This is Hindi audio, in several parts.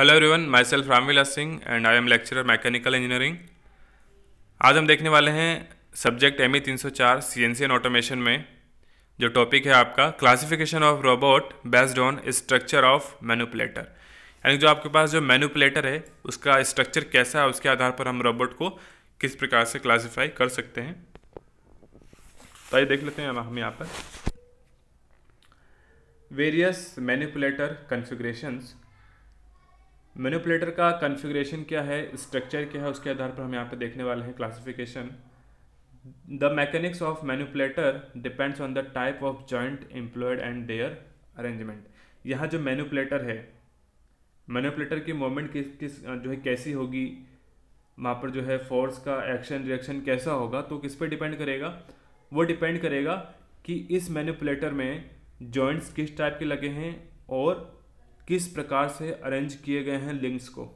Hello everyone myself Ramvilas Singh and I am lecturer mechanical engineering आज हम देखने वाले हैं सब्जेक्ट एम ई तीन सौ चार C N C and automation में जो टॉपिक है आपका classification of robot based on structure of manipulator यानी जो आपके पास जो मैनुपलेटर है उसका स्ट्रक्चर कैसा है उसके आधार पर हम रोबोट को किस प्रकार से क्लासीफाई कर सकते हैं तो आइए देख लेते हैं हम यहाँ पर वेरियस मैनुपलेटर कन्फिग्रेशंस मैनिपुलेटर का कन्फिग्रेशन क्या है स्ट्रक्चर क्या है उसके आधार पर हम यहाँ पे देखने वाले हैं classification the mechanics of manipulator depends on the type of joint employed and their arrangement यहाँ जो मैनिपुलेटर है मैनिपुलेटर की मोमेंट किस किस जो है कैसी होगी वहाँ पर जो है फोर्स का एक्शन रिएक्शन कैसा होगा तो किस पर डिपेंड करेगा वो डिपेंड करेगा कि इस मैनिपुलेटर में जॉइंट्स किस टाइप के लगे हैं और किस प्रकार से अरेंज किए गए हैं लिंक्स को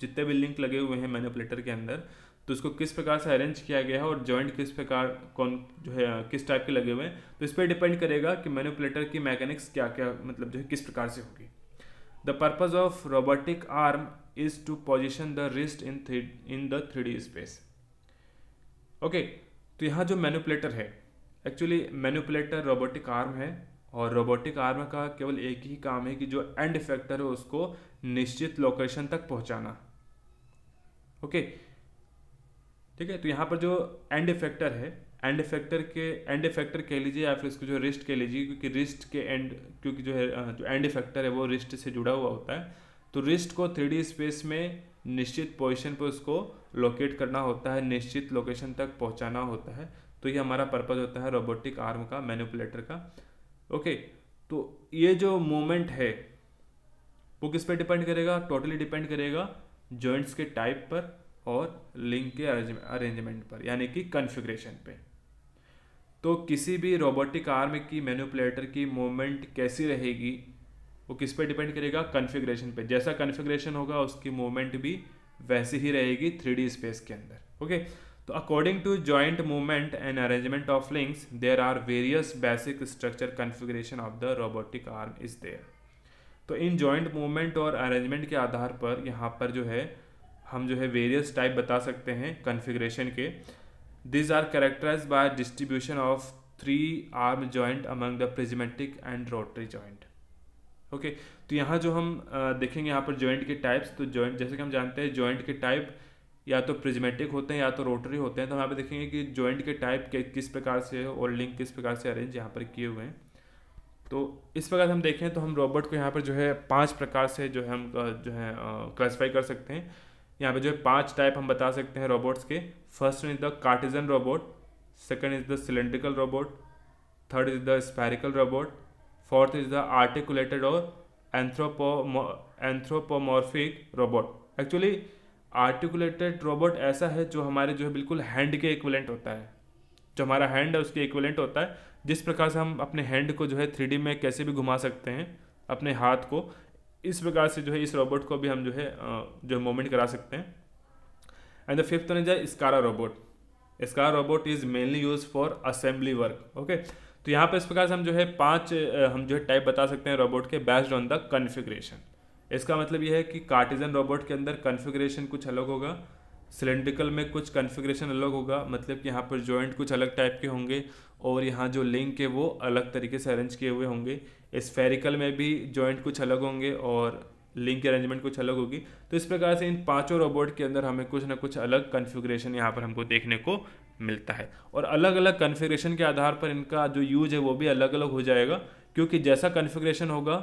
जितने भी लिंक लगे हुए हैं मैनिपुलेटर के अंदर तो इसको किस प्रकार से अरेंज किया गया है और जॉइंट किस प्रकार कौन जो है किस टाइप के लगे हुए हैं तो इस पर डिपेंड करेगा कि मैनिपुलेटर की मैकेनिक्स क्या क्या मतलब जो है किस प्रकार से होगी the purpose of robotic arm is to position the wrist in three in the three D space okay तो यहाँ जो मैनिपुलेटर है एक्चुअली मैनिपुलेटर रोबोटिक आर्म है और रोबोटिक आर्म का केवल एक ही काम है कि जो एंड इफेक्टर है उसको निश्चित लोकेशन तक पहुंचाना ओके ठीक है तो यहाँ पर जो एंड इफेक्टर है एंड इफेक्टर के एंड इफेक्टर कह लीजिए या फिर इसको जो रिस्ट कह लीजिए क्योंकि रिस्ट के एंड क्योंकि जो है जो एंड इफेक्टर है वो रिस्ट से जुड़ा हुआ होता है तो रिस्ट को थ्री स्पेस में निश्चित पोजिशन पर उसको लोकेट करना होता है निश्चित लोकेशन तक पहुँचाना होता है तो ये हमारा पर्पज़ होता है रोबोटिक आर्म का मैनिपुलेटर का ओके तो ये जो मोमेंट है वो किस पर डिपेंड करेगा टोटली डिपेंड करेगा जॉइंट्स के टाइप पर और लिंक के अरेंजमेंट पर यानी कि कन्फिग्रेशन पे तो किसी भी रोबोटिक आर्म की मैनुपलेटर की मूवमेंट कैसी रहेगी वो किस पर डिपेंड करेगा कन्फिग्रेशन पे जैसा कन्फिग्रेशन होगा उसकी मूवमेंट भी वैसी ही रहेगी थ्री स्पेस के अंदर ओके तो according to joint movement and arrangement of links there are various basic structure configuration of the robotic arm is there तो इन जॉइंट मूवमेंट और अरेंजमेंट के आधार पर यहाँ पर जो है हम जो है वेरियस टाइप बता सकते हैं कन्फिग्रेशन के these are characterize by distribution of three arm joint among the prismatic and rotary joint okay तो यहाँ जो हम देखेंगे यहाँ पर जॉइंट के टाइप्स तो जॉइंट जैसे कि हम जानते हैं जॉइंट के टाइप या तो प्रिजमेटिक होते हैं या तो रोटरी होते हैं तो यहाँ पे देखेंगे कि जॉइंट के टाइप के किस प्रकार से और लिंक किस प्रकार से अरेंज यहाँ पर किए हुए हैं तो इस प्रकार हम देखें तो हम रोबोट को यहाँ पर जो है पांच प्रकार से जो है हम जो है क्लासीफाई कर सकते हैं यहाँ पे जो है पांच टाइप हम बता सकते हैं रोबोट्स के first is the Cartesian robot second is the cylindrical robot third is the spherical robot fourth is the articulated और anthropo anthropomorphic robot actually articulated robot ऐसा है जो हमारे जो है बिल्कुल हैंड के इक्वलेंट होता है जो हमारा हैंड है उसके इक्वलेंट होता है जिस प्रकार से हम अपने हैंड को जो है थ्री में कैसे भी घुमा सकते हैं अपने हाथ को इस प्रकार से जो है इस रोबोट को भी हम जो है जो है मोमेंट करा सकते हैं एंड द फिफ्थ होने जाए SCARA robot SCARA robot is mainly use for assembly work okay तो यहाँ पे इस प्रकार से हम जो है पांच हम जो है टाइप बता सकते हैं रोबोट के बेस्ड ऑन द कन्फिग्रेशन इसका मतलब यह है कि कार्टिजन रोबोट के अंदर कन्फिग्रेशन कुछ अलग होगा सिलेंड्रिकल में कुछ कन्फिग्रेशन अलग होगा मतलब कि यहाँ पर जॉइंट कुछ अलग टाइप के होंगे और यहाँ जो लिंक है वो अलग तरीके से अरेंज किए हुए होंगे स्फेरिकल में भी जॉइंट कुछ अलग होंगे और लिंक अरेंजमेंट कुछ अलग होगी तो इस प्रकार से इन पांचों रोबोट के अंदर हमें कुछ ना कुछ अलग कन्फिग्रेशन यहाँ पर हमको देखने को मिलता है और अलग अलग कन्फिग्रेशन के आधार पर इनका जो यूज है वो भी अलग अलग हो जाएगा क्योंकि जैसा कन्फिग्रेशन होगा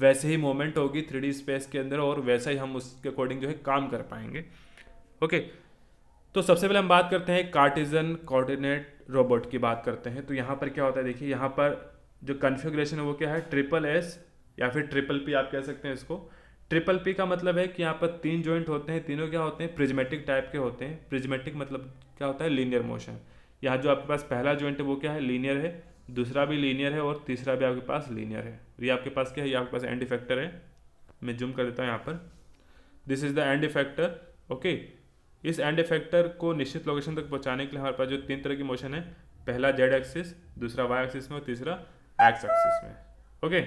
वैसे ही मोमेंट होगी थ्री स्पेस के अंदर और वैसा ही हम उसके अकॉर्डिंग जो है काम कर पाएंगे ओके तो सबसे पहले हम बात करते हैं कार्टिजन कोऑर्डिनेट रोबोट की बात करते हैं तो यहाँ पर क्या होता है देखिए यहाँ पर जो कन्फिग्रेशन है वो क्या है ट्रिपल एस या फिर ट्रिपल पी आप कह सकते हैं इसको ट्रिपल पी का मतलब है कि यहाँ पर तीन जॉइंट होते हैं तीनों क्या होते हैं प्रिजमेटिक टाइप के होते हैं प्रिजमेटिक मतलब क्या होता है लीनियर मोशन यहाँ जो आपके पास पहला जॉइंट है वो क्या है लीनियर है दूसरा भी लीनियर है और तीसरा भी आपके पास लीनियर है ये आपके पास क्या है ये आपके पास एंड इफेक्टर है मैं जूम कर देता हूँ यहाँ पर this is the end effector okay इस एंड इफेक्टर को निश्चित लोकेशन तक पहुँचाने के लिए हमारे पास जो तीन तरह की मोशन है पहला जेड एक्सिस दूसरा वाई एक्सिस में और तीसरा एक्स एक्सिस में ओके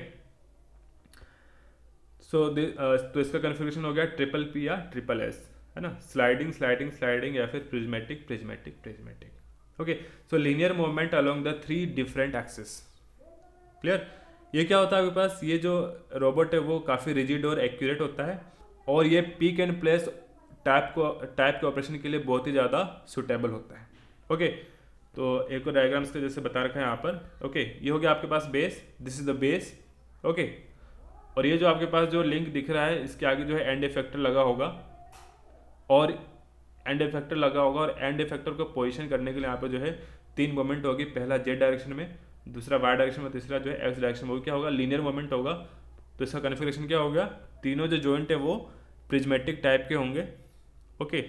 सो uh, तो इसका कन्फिग्रेशन हो गया ट्रिपल पी या ट्रिपल एस है ना स्लाइडिंग स्लाइडिंग स्लाइडिंग या फिर prismatic prismatic prismatic okay so linear movement along the three different axes clear ये क्या होता है आपके पास ये जो रोबोट है वो काफ़ी रिजिड और एक्यूरेट होता है और ये पीक एंड प्लेस टैप को टैप के ऑपरेशन के लिए बहुत ही ज़्यादा सुटेबल होता है ओके तो एक और डायग्राम्स के जैसे बता रखा है यहाँ पर ओके ये हो गया आपके पास base this is the base okay और ये जो आपके पास जो लिंक दिख रहा है इसके आगे जो है एंड इफेक्टर लगा होगा और एंड इफेक्टर लगा होगा और एंड इफेक्टर को पोजिशन करने के लिए यहाँ पर जो है तीन मोमेंट होगी पहला जेड डायरेक्शन में दूसरा वाई डायरेक्शन में तीसरा जो है एक्स डायरेक्शन में वो क्या होगा लीनियर मोमेंट होगा तो इसका कन्फिग्रेशन क्या हो गया तीनों जो जॉइंट है वो प्रिजमेटिक टाइप के होंगे ओके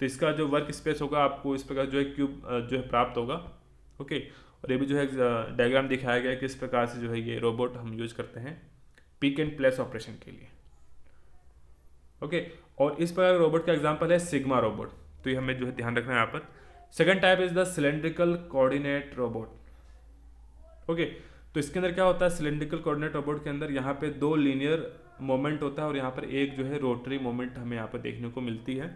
तो इसका जो वर्क स्पेस होगा आपको इस प्रकार जो है क्यूब जो है प्राप्त होगा ओके और ये भी जो है डायग्राम दिखाया गया है किस प्रकार से जो है ये रोबोट हम यूज करते हैं पिक एंड प्लेस ऑपरेशन के लिए ओके और इस प्रकार रोबोट का एग्जाम्पल है सिग्मा रोबोट तो ये हमें जो है ध्यान रखना है यहाँ पर second type is the cylindrical coordinate robot okay तो इसके अंदर क्या होता है सिलेंड्रिकल कोऑर्डिनेट रोबोट के अंदर यहाँ पे दो लीनियर मोमेंट होता है और यहाँ पर एक जो है रोटरी मोमेंट हमें यहाँ पर देखने को मिलती है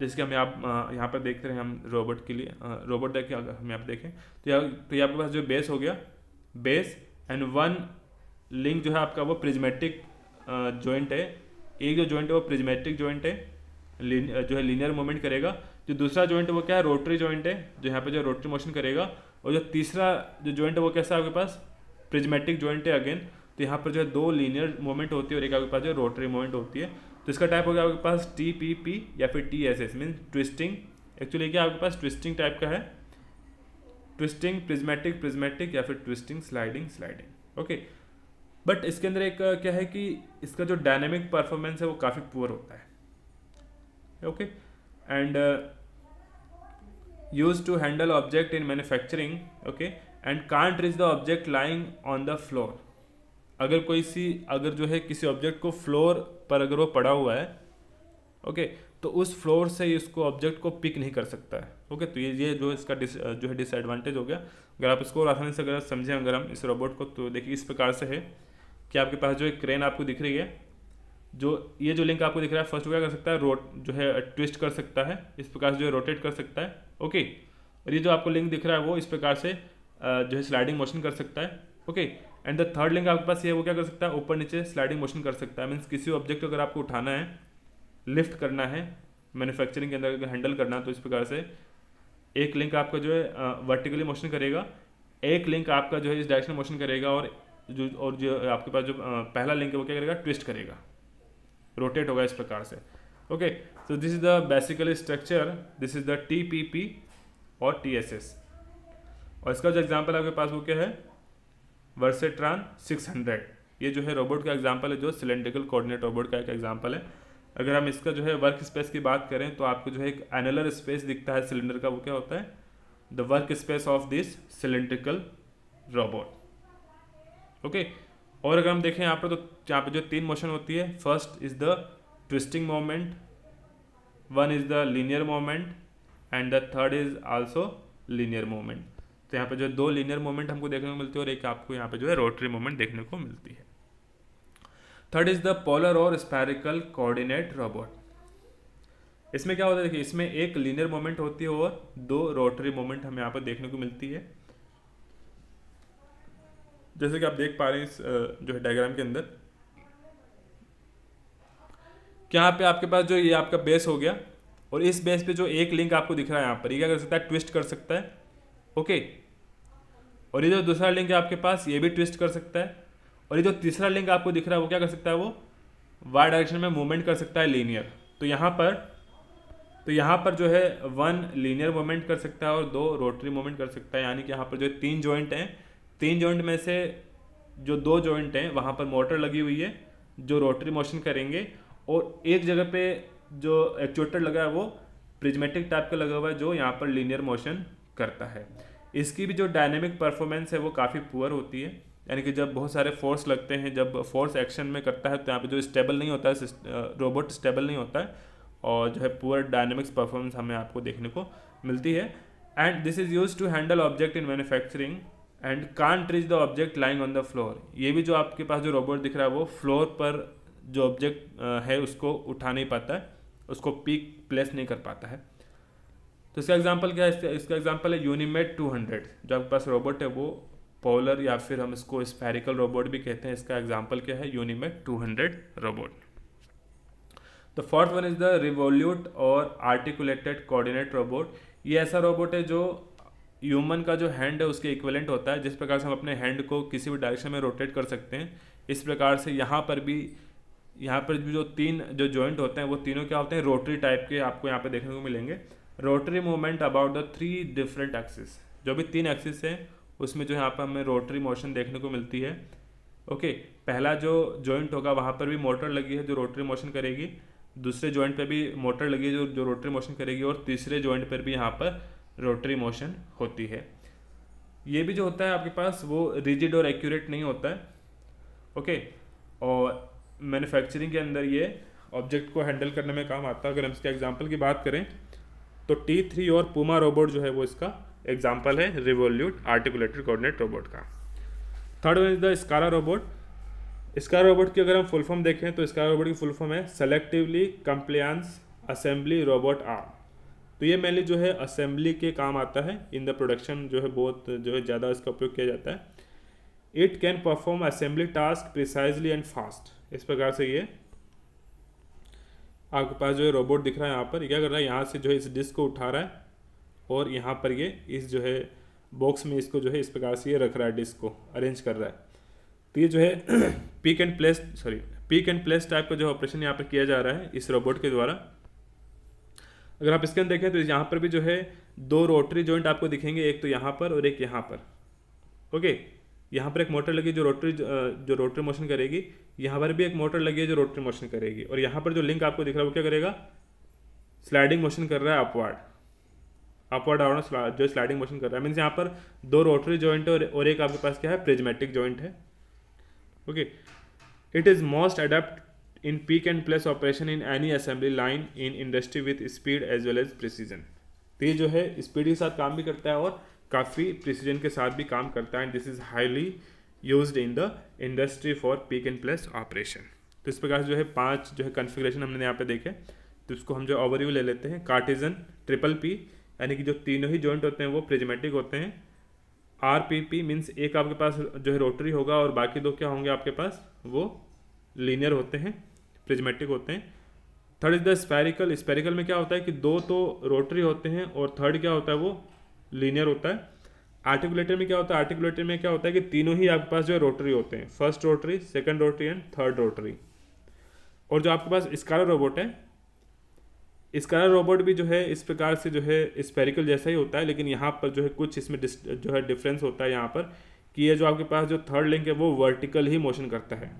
जैसे हम आप यहाँ पर देख रहे हैं हम रोबोट के लिए रोबोट देखें अगर हम यहाँ पर देखें तो यहाँ तो यहाँ पर पास जो बेस हो गया बेस एंड वन लिंक जो है आपका वो प्रिज्मेटिक जॉइंट है एक जो ज्वाइंट है वो प्रिजमेटिक ज्वाइंट है जो है लीनियर मूवमेंट करेगा जो दूसरा ज्वाइंट है वो क्या है रोटरी ज्वाइंट है जो यहाँ पे जो रोटरी मोशन करेगा और जो तीसरा जो ज्वाइंट है वो कैसा है आपके पास प्रिजमेटिक ज्वाइंट है अगेन तो यहाँ पर जो है दो लीनियर मूवमेंट होती है और एक आपके पास जो रोटरी मूवमेंट होती है तो इसका टाइप हो गया आपके पास टी पी पी या फिर T S S mean twisting actually क्या आपके पास ट्विस्टिंग टाइप का है ट्विस्टिंग प्रिजमेटिक प्रिजमेटिक या फिर twisting sliding sliding okay but इसके अंदर एक क्या है कि इसका जो डायनेमिक परफॉर्मेंस है वो काफ़ी पुअर होता है okay and use to handle object in manufacturing okay and can't reach the object lying on the floor अगर कोई सी अगर जो है किसी ऑब्जेक्ट को फ्लोर पर अगर वो पड़ा हुआ है ओके okay, तो उस फ्लोर से इसको ऑब्जेक्ट को पिक नहीं कर सकता है ओके okay, तो ये ये जो इसका डिस जो है डिसएडवांटेज हो गया अगर आप इसको आसानी से अगर समझें अगर हम इस रोबोट को तो देखिए इस प्रकार से है कि आपके पास जो एक क्रेन आपको दिख रही है जो ये जो लिंक आपको दिख रहा है फर्स्ट क्या कर सकता है रोट जो है ट्विस्ट कर सकता है इस प्रकार से जो है रोटेट कर सकता है ओके और ये जो आपको लिंक दिख रहा है वो इस प्रकार से जो है स्लाइडिंग मोशन कर सकता है okay and the third link आपके पास ये वो क्या कर सकता है ऊपर नीचे स्लाइडिंग मोशन कर सकता है मीन्स किसी ऑब्जेक्ट को अगर आपको उठाना है लिफ्ट करना है मैन्युफैक्चरिंग के अंदर हैंडल करना है तो इस प्रकार से एक लिंक आपका जो है वर्टिकली मोशन करेगा एक लिंक आपका जो है इस डायरेक्शन मोशन करेगा और जो और जो आपके पास जो पहला लिंक है वो क्या करेगा ट्विस्ट करेगा रोटेट होगा इस प्रकार से okay so this is the basically structure this is the T P P और टी एस एस और इसका जो एग्जाम्पल आपके पास वो क्या है वर्सेट्रान सिक्स हंड्रेड ये जो है रोबोट का एग्जाम्पल है जो सिलेंड्रिकल कोऑर्डिनेट रोबोट का एक एग्जाम्पल है अगर हम इसका जो है वर्क स्पेस की बात करें तो आपको जो है एक एनलर स्पेस दिखता है सिलेंडर का वो क्या होता है the work space of this cylindrical robot okay और अगर हम देखें यहाँ पर तो यहाँ पे जो तीन मोशन होती है first is the twisting moment one is the linear moment and the third is also linear moment तो यहाँ पे जो दो लीनियर मोमेंट हमको देखने को मिलती है और एक आपको यहाँ पे जो है रोटरी मोमेंट देखने को मिलती है थर्ड इज द पोलर और स्पैरिकल कोऑर्डिनेट रोबोट इसमें क्या होता है देखिए इसमें एक लीनियर मोमेंट होती है और दो रोटरी मोमेंट हमें यहाँ पर देखने को मिलती है जैसे कि आप देख पा रहे हैं इस जो है डायग्राम के अंदर यहाँ पे आपके पास जो ये आपका बेस हो गया और इस बेस पे जो एक लिंक आपको दिख रहा है यहाँ पर ये क्या कर सकता है ट्विस्ट कर सकता है ओके और ये जो दूसरा लिंक है आपके पास ये भी ट्विस्ट कर सकता है और ये जो तीसरा लिंक आपको दिख रहा है वो क्या कर सकता है वो वाई डायरेक्शन में मूवमेंट कर सकता है लीनियर तो यहाँ पर तो यहाँ पर जो है वन लीनियर मूवमेंट कर सकता है और दो रोटरी मूवमेंट कर सकता है यानी कि यहाँ पर जो तीन ज्वाइंट हैं तीन जॉइंट में से जो दो जॉइंट हैं वहाँ पर मोटर लगी हुई है जो रोटरी मोशन करेंगे और एक जगह पे जो एक्चुएटर लगा है वो प्रिजमेटिक टाइप का लगा हुआ है जो यहाँ पर लीनियर मोशन करता है इसकी भी जो डायनेमिक परफॉर्मेंस है वो काफ़ी पुअर होती है यानी कि जब बहुत सारे फोर्स लगते हैं जब फोर्स एक्शन में करता है तो यहाँ पे जो स्टेबल नहीं होता है रोबोट स्टेबल नहीं होता है और जो है पुअर डायनेमिक्स परफॉर्मेंस हमें आपको देखने को मिलती है and this is use to handle object in manufacturing and can't reach the object lying on the floor ये भी जो आपके पास जो रोबोट दिख रहा है वो फ्लोर पर जो ऑब्जेक्ट है उसको उठा नहीं पाता है उसको पीक प्लेस नहीं कर पाता है तो इसका एग्जाम्पल क्या है इसका एग्जाम्पल है यूनिमेट टू हंड्रेड जो आपके पास रोबोट है वो पोलर या फिर हम इसको स्पेरिकल रोबोट भी कहते हैं इसका एग्जाम्पल क्या है Unimate two hundred robot the fourth one is the revolute और आर्टिकुलेटेड कोऑर्डिनेट रोबोट ये ऐसा रोबोट है जो ह्यूमन का जो हैंड है उसके इक्वलेंट होता है जिस प्रकार से हम अपने हैंड को किसी भी डायरेक्शन में रोटेट कर सकते हैं इस प्रकार से यहाँ पर भी यहाँ पर भी जो तीन जो जॉइंट होते हैं वो तीनों क्या होते हैं रोटरी टाइप के आपको यहाँ पे देखने को मिलेंगे rotary movement about the three different axis जो भी तीन एक्सिस हैं उसमें जो यहाँ पर हमें रोटरी मोशन देखने को मिलती है ओके पहला जो जॉइंट होगा वहाँ पर भी मोटर लगी है जो रोटरी मोशन करेगी दूसरे जॉइंट पर भी मोटर लगी है जो जो रोटरी मोशन करेगी और तीसरे जॉइंट पर भी यहाँ पर रोटरी मोशन होती है ये भी जो होता है आपके पास वो रिजिड और एक्यूरेट नहीं होता है ओके और मैन्युफैक्चरिंग के अंदर ये ऑब्जेक्ट को हैंडल करने में काम आता है अगर हम इसके एग्जाम्पल की बात करें तो टी थ्री और पुमा रोबोट जो है वो इसका एग्जाम्पल है रिवोल्यूट आर्टिकुलेटेड कोऑर्डिनेट रोबोट का third one is the SCARA robot SCARA robot की अगर हम फुल फॉर्म देखें तो स्कारा रोबोट की फुल फॉर्म है selectively compliance assembly robot arm तो ये मैंने जो है असेंबली के काम आता है इन द प्रोडक्शन जो है बहुत जो है ज़्यादा इसका उपयोग किया जाता है it can perform assembly task precisely and fast इस प्रकार से ये आपके पास जो है रोबोट दिख रहा है यहाँ पर क्या कर रहा है यहाँ से जो है इस डिस्क को उठा रहा है और यहाँ पर ये इस जो है बॉक्स में इसको जो है इस प्रकार से ये रख रहा है डिस्क को अरेंज कर रहा है तो ये जो है pick and place sorry pick and place type का जो ऑपरेशन यहाँ पर किया जा रहा है इस रोबोट के द्वारा अगर आप स्कैन देखें तो यहाँ पर भी जो है दो रोटरी जॉइंट आपको दिखेंगे एक तो यहाँ पर और एक यहाँ पर ओके यहाँ पर एक मोटर लगी जो रोटरी जो रोटरी मोशन करेगी यहाँ पर भी एक मोटर लगी है जो रोटरी मोशन करेगी और यहाँ पर जो लिंक आपको दिख रहा है वो क्या करेगा स्लाइडिंग मोशन कर रहा है अपवार्ड अपवर्ड डाउन जो स्लाइडिंग मोशन कर रहा है मीन्स यहाँ पर दो रोटरी जॉइंट और, और एक आपके पास क्या है प्रिजमेटिक जॉइंट है okay it is most adept in pick and plus operation in any assembly line in industry with speed as well as precision तो ये जो है स्पीड के साथ काम भी करता है और काफ़ी प्रिसीजन के साथ भी काम करता है and this is highly use in the industry for pick and plus operation तो इस प्रकार से जो है पांच जो है कन्फिग्रेशन हमने यहाँ पे देखे तो इसको हम जो ओवरव्यू ले लेते हैं कार्टिजन ट्रिपल पी यानी कि जो तीनों ही जॉइंट होते हैं वो प्रिजमेटिक होते हैं आर पी पी मीन्स एक आपके पास जो है रोटरी होगा और बाकी दो क्या होंगे आपके पास वो लीनियर होते हैं प्रिजमेटिक होते हैं third is the spherical spherical में क्या होता है कि दो तो रोटरी होते हैं और थर्ड क्या होता है वो लीनियर होता है आर्टिकुलेटर में क्या होता है आर्टिकुलेटर में क्या होता है कि तीनों ही आपके पास जो है रोटरी होते हैं first rotary second rotary and third rotary और जो आपके पास स्कारा रोबोट है स्कारा रोबोट भी जो है इस प्रकार से जो है स्पेरिकल जैसा ही होता है लेकिन यहाँ पर जो है कुछ इसमें जो है डिफरेंस होता है यहाँ पर कि ये जो आपके पास जो थर्ड लिंक है वो वर्टिकल ही मोशन करता है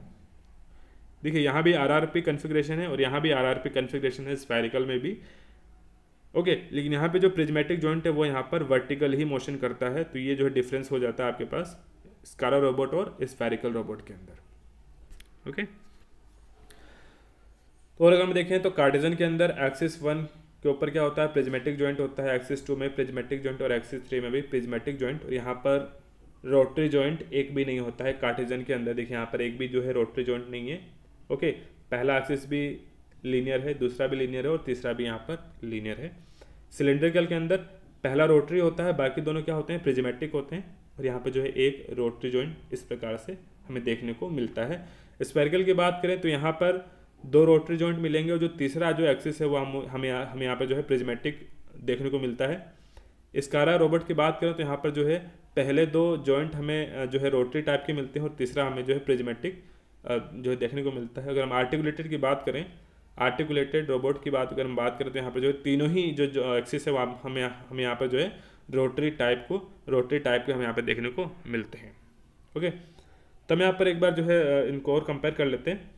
देखिए यहाँ भी आर आर पी कन्फिग्रेशन है और यहाँ भी आर आर पी कन्फिग्रेशन है स्पैरिकल में भी ओके लेकिन यहाँ पे जो प्रिजमेटिक जॉइंट है वो यहाँ पर वर्टिकल ही मोशन करता है तो ये जो है डिफरेंस हो जाता है आपके पास स्कारा रोबोट और स्पैरिकल रोबोट के अंदर ओके तो और अगर हम देखें तो कार्डिजन के अंदर एक्सिस वन के ऊपर क्या होता है प्रिजमेटिक जॉइंट होता है एक्सिस टू में प्रिजमेटिक जॉइंट और एक्सिस थ्री में भी प्रिजमेटिक जॉइंट और यहाँ पर रोटरी जॉइंट एक भी नहीं होता है कार्टिजन के अंदर देखिए यहाँ पर एक भी जो है रोटरी जॉइंट नहीं है ओके पहला एक्सिस भी लीनियर है दूसरा भी लीनियर है और तीसरा भी यहाँ पर लीनियर है सिलेंडर के अंदर पहला रोटरी होता है बाकी दोनों क्या होते हैं प्रिजमेटिक होते हैं और यहाँ पर जो है एक रोटरी जॉइंट इस प्रकार से हमें देखने को मिलता है स्पेरिकल की बात करें तो यहाँ पर दो रोटरी जॉइंट मिलेंगे और जो तीसरा जो एक्सिस है वो हम हमें हमें यहाँ पर जो है प्रिजमेटिक देखने को मिलता है इसकारा रोबोट की बात करें तो यहाँ पर जो है पहले दो जॉइंट हमें जो है रोटरी टाइप के मिलते हैं और तीसरा हमें जो है प्रिजमेटिक जो देखने को मिलता है अगर हम आर्टिकुलेटेड की बात करें आर्टिकुलेटेड रोबोट की बात अगर हम बात करते हैं यहाँ पर जो है तीनों ही जो जो एक्सिस है वहाँ हम हम यहाँ पर जो है रोटरी टाइप को रोटरी टाइप के हम यहाँ पर देखने को मिलते हैं ओके तो हम यहाँ पर एक बार जो है इनको और कंपेयर कर लेते हैं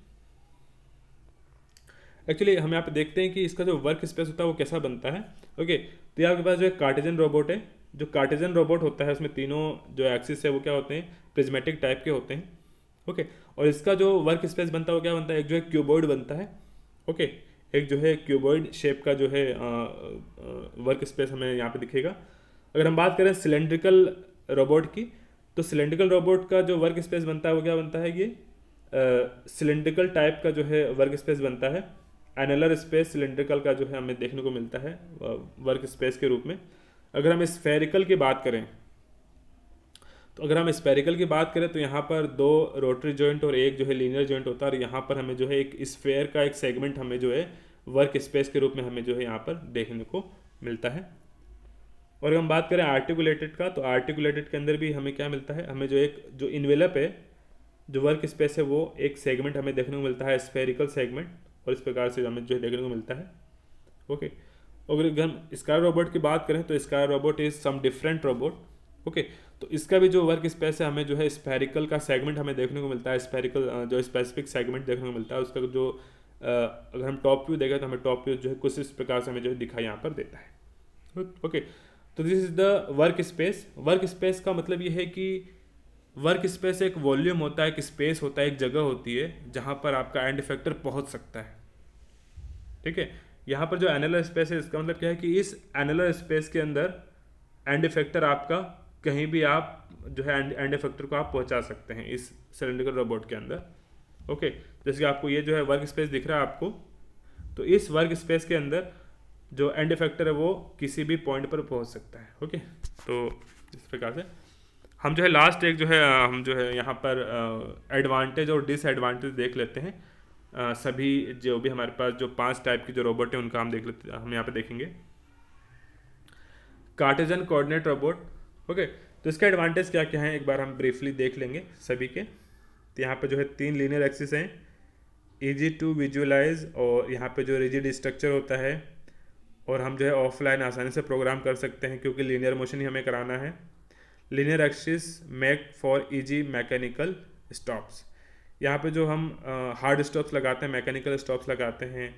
एक्चुअली हम यहाँ पर देखते हैं कि इसका जो वर्क स्पेस होता है वो कैसा बनता है ओके तो आपके पास जो है कार्टिजन रोबोट है जो कार्टिजन रोबोट होता है उसमें तीनों जो एक्सिस है वो क्या होते हैं प्रिजमेटिक टाइप के होते हैं ओके और इसका जो वर्क स्पेस बनता है वो क्या बनता है एक जो है क्यूबोर्ड बनता है ओके एक जो है क्यूबोर्ड शेप का जो है आ, आ, वर्क स्पेस हमें यहाँ पे दिखेगा अगर हम बात करें सिलेंड्रिकल रोबोट की तो सिलेंड्रिकल रोबोट का जो वर्क स्पेस बनता है वो क्या बनता है ये सिलेंड्रिकल टाइप का जो है वर्क स्पेस बनता है एनलर स्पेस सिलेंड्रिकल का जो है हमें देखने को मिलता है वर्क स्पेस के रूप में अगर हम स्फेरिकल की बात करें तो अगर हम स्पेरिकल की बात करें तो यहाँ पर दो रोटरी जॉइंट और एक जो है लीनियर जॉइंट होता है और यहाँ पर हमें जो है एक स्फेयर का एक सेगमेंट हमें जो है वर्क स्पेस के रूप में हमें जो है यहाँ पर देखने को मिलता है और हम बात करें आर्टिकुलेटेड का तो आर्टिकुलेटेड के अंदर भी हमें क्या मिलता है हमें जो एक जो इन्वेलप है जो वर्क स्पेस है वो एक सेगमेंट हमें देखने को मिलता है स्पेरिकल सेगमेंट और इस प्रकार से हमें जो है देखने को मिलता है ओके और अगर हम स्कार रोबोट की बात करें तो SCARA robot is some different robot okay तो इसका भी जो वर्क स्पेस है हमें जो है स्पेरिकल का सेगमेंट हमें देखने को मिलता है स्पेरिकल जो स्पेसिफिक सेगमेंट देखने को मिलता है उसका जो अगर हम टॉप व्यू देखें तो हमें टॉप व्यू जो है कुछ इस प्रकार से हमें जो है दिखाई यहाँ पर देता है ओके तो this is the work space work space का मतलब ये है कि वर्क स्पेस एक वॉल्यूम होता है एक स्पेस होता है एक जगह होती है जहाँ पर आपका एंड इफेक्टर पहुँच सकता है ठीक है यहाँ पर जो एनलर स्पेस है इसका मतलब क्या है कि इस एनलर स्पेस के अंदर एंड इफेक्टर आपका कहीं भी आप जो है एंड एंड इफेक्टर को आप पहुंचा सकते हैं इस सिलेंडर रोबोट के अंदर ओके जैसे कि आपको ये जो है वर्क स्पेस दिख रहा है आपको तो इस वर्क स्पेस के अंदर जो एंड इफेक्टर है वो किसी भी पॉइंट पर पहुंच सकता है ओके तो इस प्रकार से हम जो है लास्ट एक जो है हम जो है यहाँ पर एडवांटेज और डिसएडवांटेज देख लेते हैं आ, सभी जो भी हमारे पास जो पांच टाइप के जो रोबोट हैं उनका हम देख लेते हम यहाँ पर देखेंगे कार्टेजन कोऑर्डिनेट रोबोट ओके तो इसका एडवांटेज क्या क्या है एक बार हम ब्रीफली देख लेंगे सभी के तो यहाँ पर जो है तीन लीनियर एक्सिस हैं ईजी टू विजुअलाइज और यहाँ पर जो रिजिड स्ट्रक्चर होता है और हम जो है ऑफलाइन आसानी से प्रोग्राम कर सकते हैं क्योंकि लीनियर मोशन ही हमें कराना है linear axis make for easy mechanical stops यहाँ पे जो हम हार्ड स्टॉप्स लगाते हैं मैकेनिकल स्टॉप्स लगाते हैं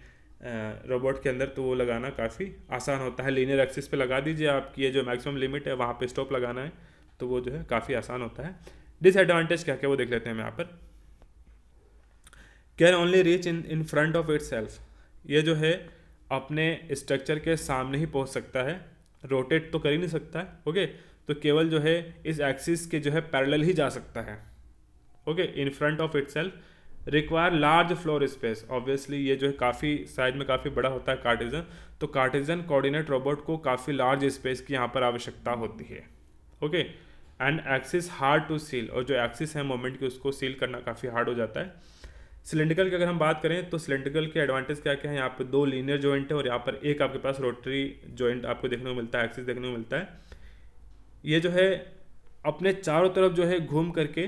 रोबोट के अंदर तो वो लगाना काफ़ी आसान होता है लीनियर एक्सिस पे लगा दीजिए आपकी ये जो मैक्सिमम लिमिट है वहाँ पे स्टॉप लगाना है तो वो जो है काफ़ी आसान होता है डिसएडवांटेज क्या क्या वो देख लेते हैं हम यहाँ पर can only reach in in front of it ये जो है अपने स्ट्रक्चर के सामने ही पहुँच सकता है रोटेट तो कर ही नहीं सकता है ओके तो केवल जो है इस एक्सिस के जो है पैरल ही जा सकता है okay in front of it require large floor space obviously ये जो है काफ़ी साइज में काफ़ी बड़ा होता है कार्टिजन तो कार्टिजन कोऑर्डिनेट रोबोट को काफ़ी लार्ज स्पेस की यहाँ पर आवश्यकता होती है okay and axis hard to seal और जो एक्सिस है मोमेंट की उसको सील करना काफ़ी हार्ड हो जाता है सिलेंड्रिकल की अगर हम बात करें तो सिलेंड्रिकल के एडवांटेज क्या क्या है यहाँ पर दो लीनियर जॉइंट है और यहाँ पर एक आपके पास रोटरी जॉइंट आपको देखने को मिलता है एक्सिस देखने को मिलता है ये जो है अपने चारों तरफ जो है घूम करके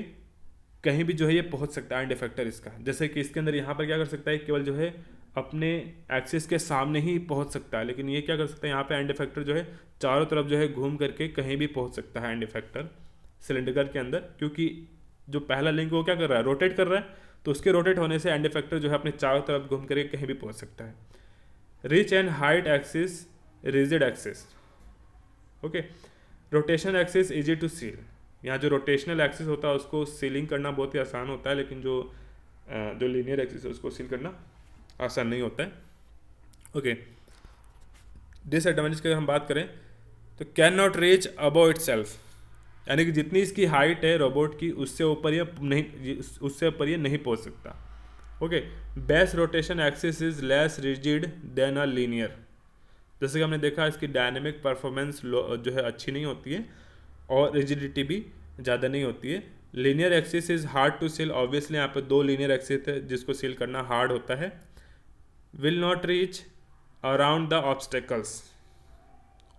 कहीं भी जो है ये पहुंच सकता है एंड इफेक्टर इसका जैसे कि इसके अंदर यहाँ पर क्या कर सकता है केवल जो है अपने एक्सिस के सामने ही पहुंच सकता है लेकिन ये क्या कर सकता है यहाँ पे एंड इफेक्टर जो है चारों तरफ जो है घूम करके कहीं भी पहुंच सकता है एंड इफेक्टर सिलेंडर के अंदर क्योंकि जो पहला लिंक वो क्या कर रहा है रोटेट कर रहा है तो उसके रोटेट होने से एंड इफेक्टर जो है अपने चारों तरफ घूम करके कहीं भी पहुँच सकता है reach and height axis rigid axis okay rotation axis easy to seal यहाँ जो रोटेशनल एक्सिस होता है उसको सीलिंग करना बहुत ही आसान होता है लेकिन जो जो लीनियर एक्सिस है उसको सील करना आसान नहीं होता है ओके डिसएडवांटेज की हम बात करें तो can not reach above itself यानी कि जितनी इसकी हाइट है रोबोट की उससे ऊपर ये नहीं उससे ऊपर ये नहीं पहुंच सकता okay best rotation axis is less rigid than a linear जैसे कि हमने देखा इसकी डायनेमिक परफॉर्मेंस जो है अच्छी नहीं होती है और रिजिडिटी भी ज़्यादा नहीं होती है linear axis is hard to seal obviously यहाँ पर दो लीनियर एक्सिस है जिसको सेल करना हार्ड होता है will not reach around the obstacles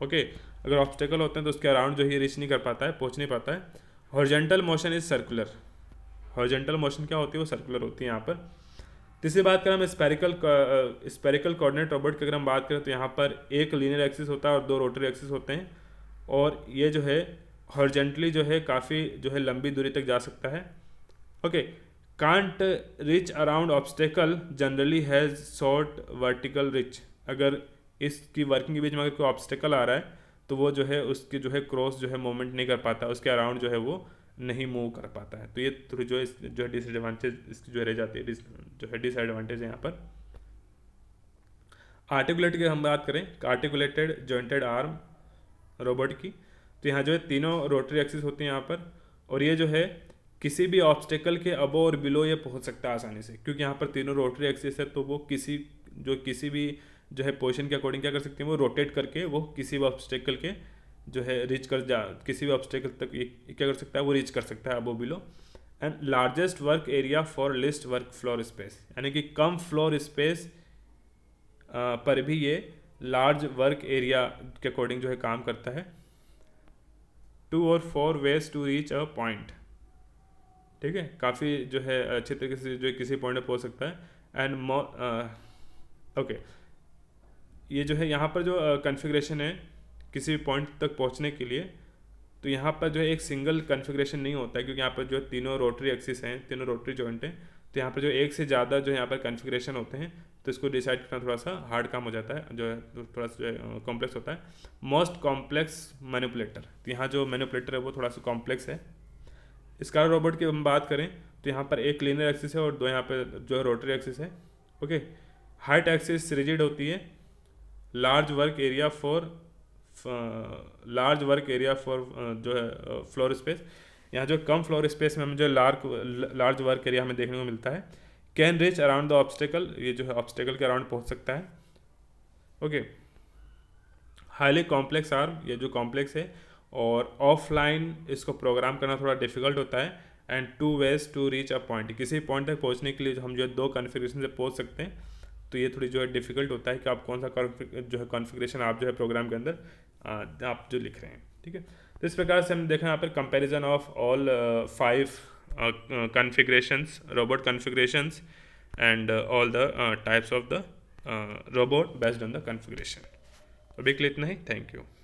okay अगर ऑब्स्टेकल होते हैं तो उसके अराउंड जो है रीच नहीं कर पाता है पहुँच नहीं पाता है horizontal motion is circular horizontal motion क्या होती है वो सर्कुलर होती है यहाँ पर तीसरी बात करें हम स्पेरिकल स्पेरिकल कोऑर्डिनेट रोबोट की अगर हम बात करें तो यहाँ पर एक लीनियर एक्सिस होता है और दो रोटरी एक्सिस होते हैं और ये जो है हॉर्जेंटली जो है काफ़ी जो है लंबी दूरी तक जा सकता है okay can't reach around obstacle generally has short vertical reach अगर इसकी वर्किंग के बीच में अगर कोई ऑब्स्टेकल आ रहा है तो वो जो है उसकी जो है क्रॉस जो है मूवमेंट नहीं कर पाता उसके अराउंड जो है वो नहीं मूव कर पाता है तो ये थ्रू जो है जो है डिसएडवांटेज इसकी जो रह जाती है जो है डिसएडवांटेज है यहाँ पर आर्टिकुलेट की हम बात करें आर्टिकुलेटेड जॉइंटेड आर्म रोबोट की तो यहाँ जो है तीनों रोटरी एक्सिस होती हैं यहाँ पर और ये जो है किसी भी ऑब्स्टेकल के अबो और बिलो ये पहुँच सकता है आसानी से क्योंकि यहाँ पर तीनों रोटरी एक्सिस है तो वो किसी जो किसी भी जो है पोजिशन के अकॉर्डिंग क्या कर सकती है वो रोटेट करके वो किसी भी ऑब्स्टेकल के जो है रीच कर जा किसी भी ऑब्स्टेकल तक ये क्या कर सकता है वो रीच कर सकता है above below and largest work area for least work floor space यानी कि कम फ्लोर स्पेस पर भी ये लार्ज वर्क एरिया के अकॉर्डिंग जो है काम करता है टू और four ways to reach a point ठीक है काफ़ी जो है अच्छे तरीके से जो किसी पॉइंट पर पहुँच सकता है एंड मो ओके ये जो है यहाँ पर जो कन्फिग्रेशन uh, है किसी भी पॉइंट तक पहुँचने के लिए तो यहाँ पर जो है एक सिंगल कन्फिग्रेशन नहीं होता है क्योंकि यहाँ पर जो तीनों रोटरी एक्सिस हैं तीनों रोटरी जॉइंट हैं तो यहाँ पर जो एक से ज़्यादा जो यहाँ पर कन्फिग्रेशन होते हैं तो इसको डिसाइड करना थोड़ा सा हार्ड काम हो जाता है जो है तो थोड़ा सा जो है कॉम्प्लेक्स होता है मोस्ट कॉम्प्लेक्स मैनिपुलेटर तो यहाँ जो मैनिपुलेटर है वो थोड़ा सा कॉम्प्लेक्स है इसका रोबोट की हम बात करें तो यहाँ पर एक क्लीनर एक्सिस है और दो यहाँ पर जो है रोटरी एक्सिस है ओके हाइट एक्सिस रिजिड होती है large work area for large work area for जो है फ्लोर स्पेस यहाँ जो कम फ्लोर स्पेस में हमें जो लार्क लार्ज वर्क एरिया हमें देखने को मिलता है can reach around the obstacle ये जो है ऑब्स्टेकल के अराउंड पहुंच सकता है ओके हाईली कॉम्प्लेक्स आर्म ये जो कॉम्प्लेक्स है और ऑफलाइन इसको प्रोग्राम करना थोड़ा डिफिकल्ट होता है and two ways to reach a point किसी पॉइंट तक पहुंचने के लिए जो हम जो है दो कॉन्फ़िगरेशन से पहुंच सकते हैं तो ये थोड़ी जो है डिफ़िकल्ट होता है कि आप कौन सा जो है कॉन्फ़िगरेशन आप जो है प्रोग्राम के अंदर आप जो लिख रहे हैं ठीक है तो इस प्रकार से हम देखें यहाँ पर comparison of all five Uh, uh, configurations, robot configurations and uh, all the types of the robot based on the configuration. अभी के